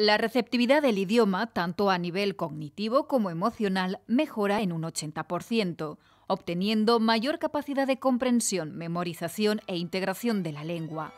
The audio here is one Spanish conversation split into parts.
La receptividad del idioma, tanto a nivel cognitivo como emocional, mejora en un 80%, obteniendo mayor capacidad de comprensión, memorización e integración de la lengua.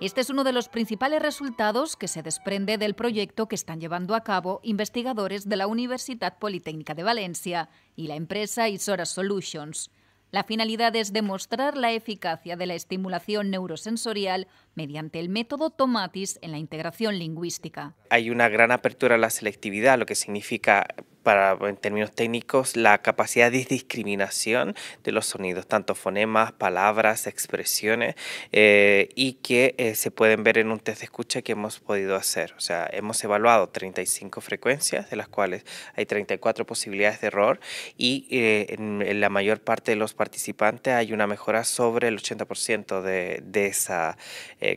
Este es uno de los principales resultados que se desprende del proyecto que están llevando a cabo investigadores de la Universidad Politécnica de Valencia y la empresa Isora Solutions, la finalidad es demostrar la eficacia de la estimulación neurosensorial mediante el método Tomatis en la integración lingüística. Hay una gran apertura a la selectividad, lo que significa para, en términos técnicos, la capacidad de discriminación de los sonidos, tanto fonemas, palabras, expresiones, eh, y que eh, se pueden ver en un test de escucha que hemos podido hacer. O sea, hemos evaluado 35 frecuencias, de las cuales hay 34 posibilidades de error, y eh, en, la mayor parte de los participantes hay una mejora sobre el 80% de, esa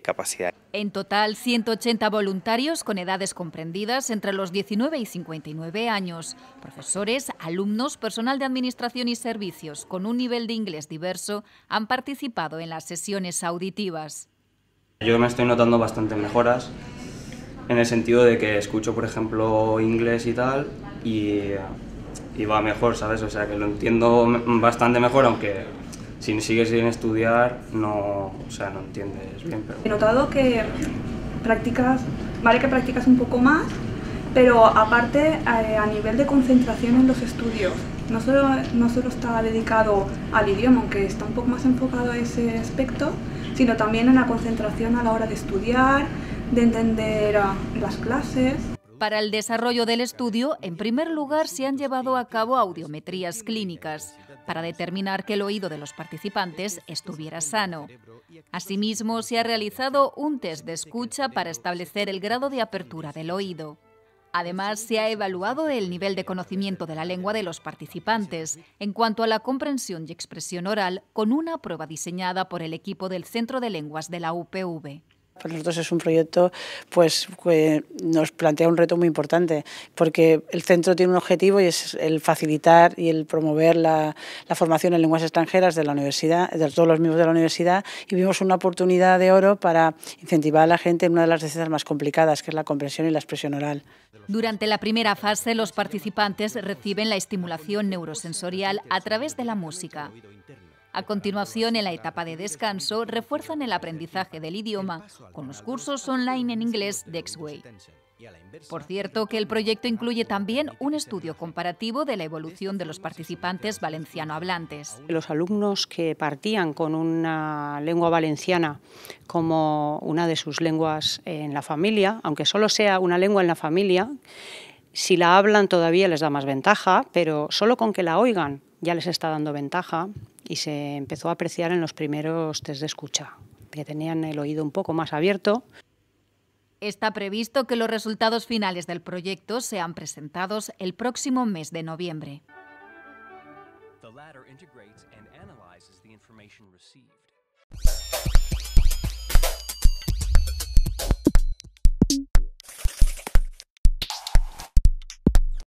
capacidad. En total, 180 voluntarios con edades comprendidas entre los 19 y 59 años. Profesores, alumnos, personal de administración y servicios con un nivel de inglés diverso han participado en las sesiones auditivas. Yo me estoy notando bastante mejoras en el sentido de que escucho, por ejemplo, inglés y tal y, va mejor, ¿sabes? O sea, que lo entiendo bastante mejor, aunque si sigues sin estudiar no, o sea, no entiendes bien. He notado que practicas, vale que practicas un poco más, pero aparte, eh, a nivel de concentración en los estudios, no solo, no solo está dedicado al idioma, aunque está un poco más enfocado a ese aspecto, sino también en la concentración a la hora de estudiar, de entender ah, las clases. Para el desarrollo del estudio, en primer lugar se han llevado a cabo audiometrías clínicas para determinar que el oído de los participantes estuviera sano. Asimismo, se ha realizado un test de escucha para establecer el grado de apertura del oído. Además, se ha evaluado el nivel de conocimiento de la lengua de los participantes en cuanto a la comprensión y expresión oral con una prueba diseñada por el equipo del Centro de Lenguas de la UPV. Para pues nosotros es un proyecto pues, que nos plantea un reto muy importante, porque el centro tiene un objetivo y es el facilitar y el promover la, formación en lenguas extranjeras de la universidad, de todos los miembros de la universidad, y vimos una oportunidad de oro para incentivar a la gente en una de las necesidades más complicadas, que es la comprensión y la expresión oral. Durante la primera fase, los participantes reciben la estimulación neurosensorial a través de la música. A continuación, en la etapa de descanso, refuerzan el aprendizaje del idioma con los cursos online en inglés de Exway. Por cierto, que el proyecto incluye también un estudio comparativo de la evolución de los participantes valenciano hablantes. Los alumnos que partían con una lengua valenciana como una de sus lenguas en la familia, aunque solo sea una lengua en la familia, si la hablan todavía les da más ventaja, pero solo con que la oigan ya les está dando ventaja y se empezó a apreciar en los primeros test de escucha, que tenían el oído un poco más abierto. Está previsto que los resultados finales del proyecto sean presentados el próximo mes de noviembre.